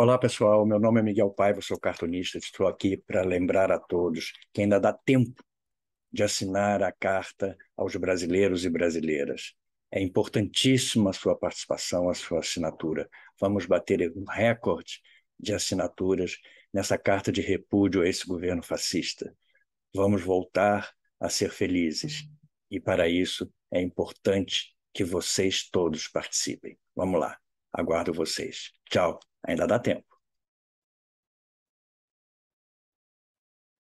Olá, pessoal. Meu nome é Miguel Paiva, sou cartunista. Estou aqui para lembrar a todos que ainda dá tempo de assinar a carta aos brasileiros e brasileiras. É importantíssima a sua participação, a sua assinatura. Vamos bater um recorde de assinaturas nessa carta de repúdio a esse governo fascista. Vamos voltar a ser felizes. E para isso é importante que vocês todos participem. Vamos lá. Aguardo vocês. Tchau. Ainda dá tempo.